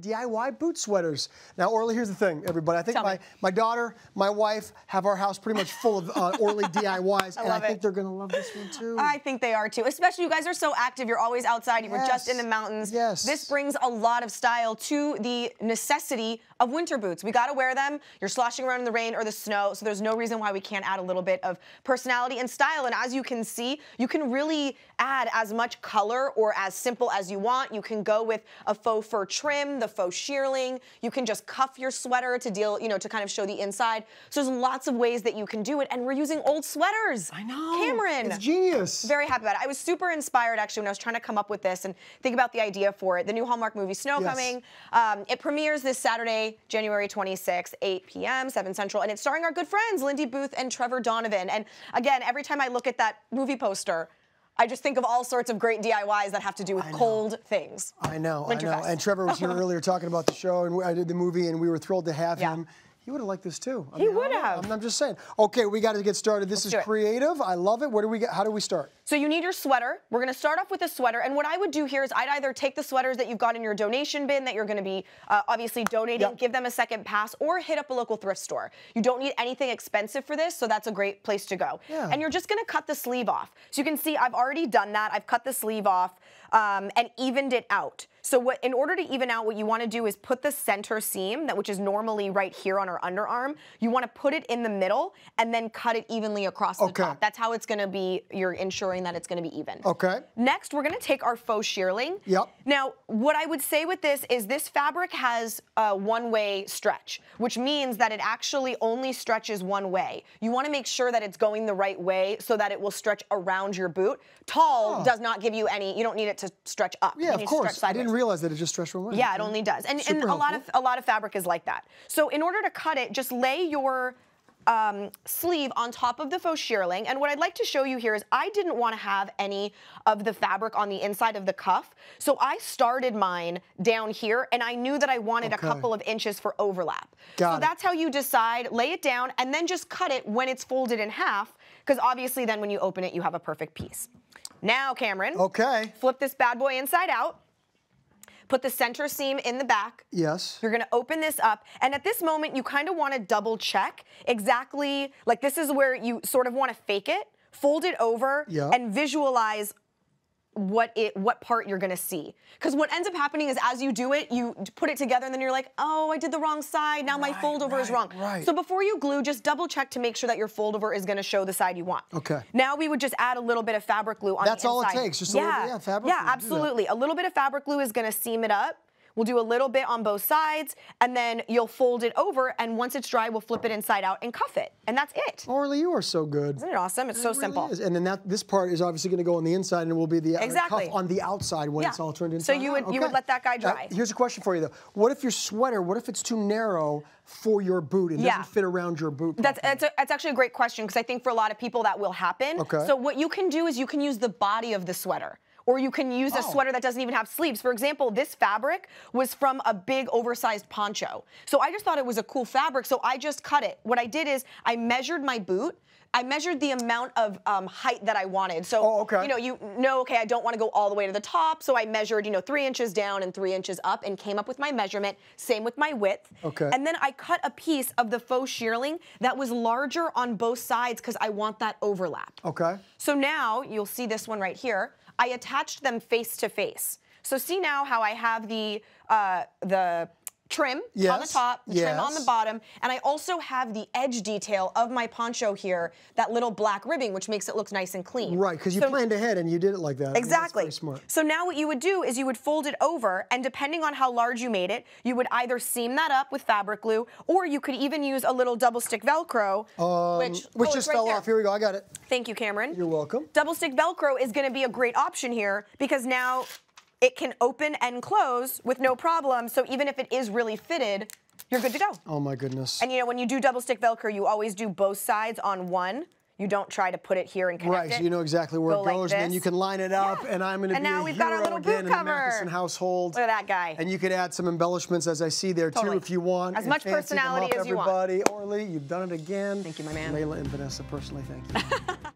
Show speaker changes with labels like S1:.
S1: DIY boot sweaters. Now, Orly, here's the thing, everybody. I think my, my daughter, my wife have our house pretty much full of uh, Orly DIYs, I and I think they're going to love this one too.
S2: I think they are too, especially you guys are so active. You're always outside. You yes. were just in the mountains. Yes. This brings a lot of style to the necessity of winter boots. We got to wear them. You're sloshing around in the rain or the snow, so there's no reason why we can't add a little bit of personality and style. And as you can see, you can really add as much color or as simple as you want. You can go with a faux fur trim, the the faux shearling. You can just cuff your sweater to deal, you know, to kind of show the inside. So there's lots of ways that you can do it. And we're using old sweaters. I know. Cameron. It's genius. Very happy about it. I was super inspired actually when I was trying to come up with this and think about the idea for it. The new Hallmark movie Snow yes. Coming. Um, it premieres this Saturday, January 26th, 8 p.m., 7 Central. And it's starring our good friends, Lindy Booth and Trevor Donovan. And again, every time I look at that movie poster, I just think of all sorts of great DIYs
S1: that have to do with cold things. I know, Winterfest. I know. And Trevor was here earlier talking about the show, and I did the movie, and we were thrilled to have yeah. him. He would have liked this too. I he mean, would have. I'm, I'm, just saying. Okay, we got to get started. This Let's is creative. I love it. Where do we get? How do we start?
S2: So you need your sweater. We're going to start off with a sweater. And what I would do here is I'd either take the sweaters that you've got in your donation bin that you're going to be uh, obviously donating, yep. give them a second pass, or hit up a local thrift store. You don't need anything expensive for this, so that's a great place to go. Yeah. And you're just going to cut the sleeve off. So you can see I've already done that. I've cut the sleeve off um, and evened it out. So what, in order to even out, what you wanna do is put the center seam, that which is normally right here on our underarm, you wanna put it in the middle and then cut it evenly across okay. the top. That's how it's gonna be, you're ensuring that it's gonna be even. Okay. Next, we're gonna take our faux shearling. Yep. Now, what I would say with this is this fabric has a one-way stretch, which means that it actually only stretches one way. You wanna make sure that it's going the right way so that it will stretch around your boot. Tall does not give you any, you don't need it it to stretch up. Yeah, of course. I didn't realize
S1: that it just stretched one way. Yeah, it only does. And, and a lot of
S2: a lot of fabric is like that. So in order to cut it, just lay your um, sleeve on top of the faux shearling. And what I'd like to show you here is I didn't want to have any of the fabric on the inside of the cuff. So I started mine down here and I knew that I wanted okay. a couple of inches for overlap. Got so it. that's how you decide, lay it down and then just cut it when it's folded in half because obviously then when you open it, you have a perfect piece. Now, Cameron. Okay. Flip this bad boy inside out. Put the center seam in the back. Yes. You're gonna open this up. And at this moment, you kind of wanna double check exactly, like this is where you sort of wanna fake it, fold it over, yep. and visualize what it what part you're gonna see because what ends up happening is as you do it you put it together and then you're like oh I did the wrong side now right, my foldover right, is wrong right. so before you glue just double check to make sure that your foldover is gonna show the side you want okay now we would just add a little bit of fabric glue on that's all it takes just yeah. a little yeah, fabric yeah glue. absolutely a little bit of fabric glue is gonna seam it up We'll do a little bit on both sides, and then you'll fold it over, and once it's dry, we'll flip it inside out and cuff it.
S1: And that's it. Orly, you are so good. Isn't it awesome? It's it so really simple. Is. And then that this part is obviously going to go on the inside, and it will be the exactly. cuff on the outside when yeah. it's all turned inside. So you would, okay. you would let that guy dry. Uh, here's a question for you, though. What if your sweater, what if it's too narrow for your boot? It yeah. doesn't fit around your boot.
S2: That's, that's, a, that's actually a great question, because I think for a lot of people that will happen. Okay. So what you can do is you can use the body of the sweater or you can use oh. a sweater that doesn't even have sleeves. For example, this fabric was from a big oversized poncho. So I just thought it was a cool fabric, so I just cut it. What I did is I measured my boot, I measured the amount of um, height that I wanted. So, oh, okay. you know, you know, okay, I don't want to go all the way to the top. So I measured, you know, three inches down and three inches up and came up with my measurement. Same with my width. Okay. And then I cut a piece of the faux shearling that was larger on both sides because I want that overlap. Okay. So now you'll see this one right here. I attached them face to face. So see now how I have the, uh, the trim yes. on the top, the yes. trim on the bottom, and I also have the edge detail of my poncho here, that little black ribbing, which makes it look nice and clean. Right,
S1: because you so, planned ahead and you did it like that. Exactly. smart.
S2: So now what you would do is you would fold it over, and depending on how large you made it, you would either seam that up with fabric glue, or you could even use a little double stick Velcro, um, which, oh, which oh, just right fell there. off. Here we go, I got it. Thank you, Cameron. You're welcome. Double stick Velcro is gonna be a great option here, because now it can open and close with no problem. So even if it is really fitted, you're
S1: good to go. Oh my goodness.
S2: And you know, when you do double stick Velcro, you always do both sides on one. You don't try to put it here and connect right, it. Right, so you know
S1: exactly where go it goes, like and then you can line it up, yeah. and I'm going to be now we've got our little boot cover. in the Matheson household. Look at that guy. And you could add some embellishments, as I see there, totally. too, if you want. As much personality up, as you everybody. want. Everybody, Orly, you've done it again. Thank you, my man. Layla and Vanessa, personally, thank you.